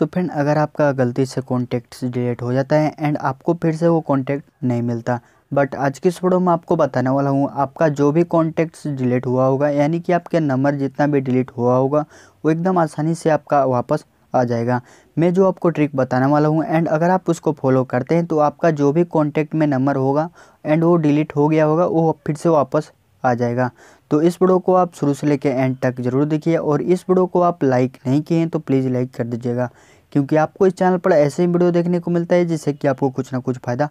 सो so friend अगर आपका गलती से कॉन्टैक्ट डिलीट हो जाता है एंड आपको फिर से वो कॉन्टैक्ट नहीं मिलता बट आज की इस वीडियो में आपको बताने वाला हूँ आपका जो भी कॉन्टैक्ट्स डिलीट हुआ होगा यानी कि आपके नंबर जितना भी डिलीट हुआ होगा वो एकदम आसानी से आपका वापस आ जाएगा मैं जो आपको ट्रिक बताने वाला हूँ एंड अगर आप उसको फॉलो करते हैं तो आपका जो भी कॉन्टैक्ट में नंबर होगा एंड वो डिलीट हो गया होगा वो फिर से वापस आ जाएगा तो इस वीडियो को आप शुरू से लेकर एंड तक जरूर देखिए और इस वीडियो को आप लाइक नहीं किए हैं तो प्लीज़ लाइक कर दीजिएगा क्योंकि आपको इस चैनल पर ऐसे ही वीडियो देखने को मिलता है जिससे कि आपको कुछ ना कुछ फ़ायदा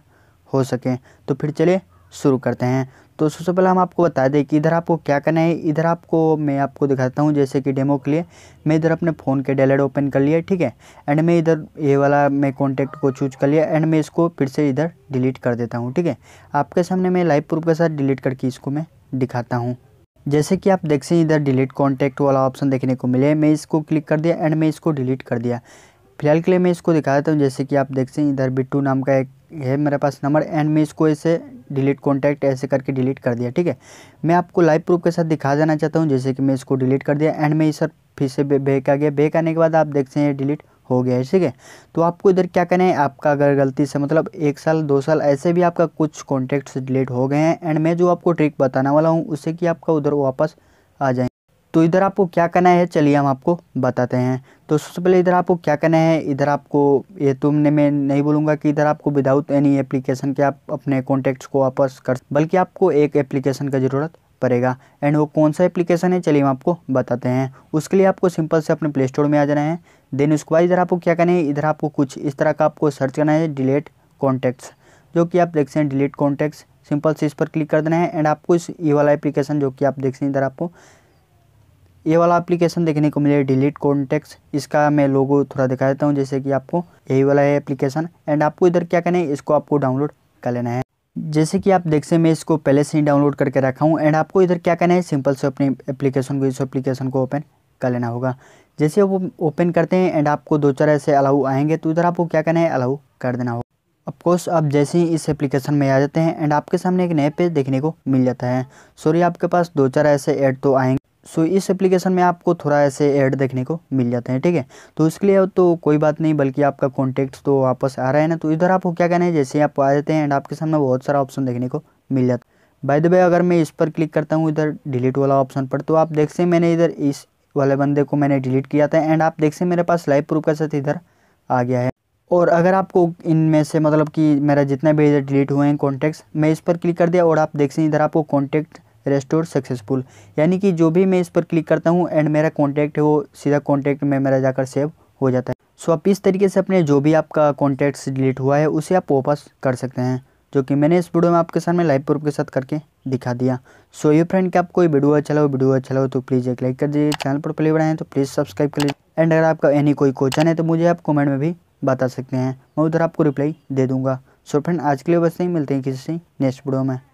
हो सके तो फिर चलिए शुरू करते हैं तो सबसे पहले हम आपको बता दें कि इधर आपको क्या करना है इधर आपको मैं आपको दिखाता हूँ जैसे कि डेमो के लिए मैं इधर अपने फ़ोन के डेलेट ओपन कर लिया ठीक है एंड मैं इधर ये वाला मैं कॉन्टैक्ट को चूज कर लिया एंड मैं इसको फिर से इधर डिलीट कर देता हूँ ठीक है आपके सामने मैं लाइव प्रूफ के साथ डिलीट करके इसको मैं दिखाता हूँ जैसे कि आप देख सकते इधर डिलीट कॉन्टैक्ट वाला ऑप्शन देखने को मिले मैं इसको क्लिक कर दिया एंड मैं इसको डिलीट कर दिया फिलहाल के लिए मैं इसको दिखा देता हूँ जैसे कि आप देख सकते हैं इधर बिट्टू नाम का एक है मेरे पास नंबर एंड मैं इसको ऐसे डिलीट कॉन्टैक्ट ऐसे करके डिलीट कर दिया ठीक है मैं आपको लाइव प्रूफ के साथ दिखा देना चाहता हूँ जैसे कि मैं इसको डिलीट कर दिया एंड मैं इस फिर से बैक आ गया बैक आने के बाद आप देख सकते हैं डिलीट हो गया है ठीक है तो आपको इधर क्या करना है आपका अगर गलती से मतलब एक साल दो साल ऐसे भी आपका कुछ कॉन्टैक्ट्स डिलीट हो गए हैं एंड मैं जो आपको ट्रिक बताने वाला हूँ उससे कि आपका उधर वापस आ जाए तो इधर आपको क्या करना है चलिए हम आपको बताते हैं तो सबसे पहले इधर आपको क्या करना है इधर आपको ये तुमने मैं नहीं बोलूँगा कि इधर आपको विदाउट एनी एप्लीकेशन के आप अपने कॉन्टैक्ट्स को वापस कर बल्कि आपको एक एप्लीकेशन का ज़रूरत पड़ेगा एंड वो कौन सा एप्लीकेशन है चलिए हम आपको बताते हैं उसके लिए आपको सिंपल से अपने प्ले स्टोर में आ जाना है देन उसके बाद इधर आपको क्या करना है इधर आपको कुछ इस तरह का आपको सर्च करना है डिलीट कॉन्टैक्ट्स जो कि आप देख सकते हैं डिलीट कॉन्टैक्ट्स सिंपल से इस पर क्लिक कर देना है एंड आपको इस ये वाला एप्लीकेशन जो कि आप देख सकते हैं इधर आपको ये वाला एप्लीकेशन देखने को मिले डिलीट कॉन्टैक्ट्स इसका मैं लोगो थोड़ा दिखा देता हूँ जैसे कि आपको यही वाला है एप्लीकेशन एंड आपको इधर क्या करना है इसको आपको डाउनलोड कर लेना है जैसे कि आप देख सकते मैं इसको पहले से ही डाउनलोड करके रखा हूँ एंड आपको इधर क्या करना है सिंपल से अपने एप्लीकेशन को इस एप्लीकेशन को ओपन कर लेना होगा जैसे वो ओपन करते हैं एंड आपको दो चार ऐसे अलाउ आएंगे तो इधर आपको क्या करना है अलाउ कर देना होगा अफकोर्स आप जैसे ही इस एप्लीकेशन में आ जाते हैं एंड आपके सामने एक नए पेज देखने को मिल जाता है सॉरी आपके पास दो चार ऐसे ऐड तो आएंगे सो इस एप्लीकेशन में आपको थोड़ा ऐसे ऐड देखने को मिल जाते हैं ठीक है तो इसके लिए तो कोई बात नहीं बल्कि आपका कॉन्टैक्ट तो वापस आ रहा है ना तो इधर आपको क्या कहना है जैसे आप आ जाते हैं एंड आपके सामने बहुत सारा ऑप्शन देखने को मिल जाता है बाय द बाय अगर मैं इस पर क्लिक करता हूँ इधर डिलीट वाला ऑप्शन पर तो आप देख से मैंने इधर इस वाले बंदे को मैंने डिलीट किया था एंड आप देख से मेरे पास लाइव प्रूफ का साथ इधर आ गया है और अगर आपको इनमें से मतलब कि मेरा जितना भी इधर डिलीट हुए हैं कॉन्टैक्ट्स मैं इस पर क्लिक कर दिया और आप देख से इधर आपको कॉन्टैक्ट रेस्टोर सक्सेसफुल यानी कि जो भी मैं इस पर क्लिक करता हूँ एंड मेरा कॉन्टैक्ट है वो सीधा कॉन्टैक्ट में मेरा जाकर सेव हो जाता है सो आप इस तरीके से अपने जो भी आपका कॉन्टैक्ट्स डिलीट हुआ है उसे आप वापस कर सकते हैं जो कि मैंने इस वीडियो में आपके सामने लाइव प्रूफ के साथ करके दिखा दिया सो ये फ्रेंड कि आपको वीडियो अच्छा लगा वीडियो अच्छा लगा तो प्लीज़ एक लाइक कर दीजिए चैनल पर पहले बढ़ाएँ तो प्लीज़ सब्सक्राइब कर लीजिए एंड अगर आपका एनी कोई क्वेश्चन है तो मुझे आप कमेंट में भी बता सकते हैं मैं उधर आपको रिप्लाई दे दूँगा सो फ्रेंड आज के लिए बस नहीं मिलते हैं किसी नेक्स्ट वीडियो में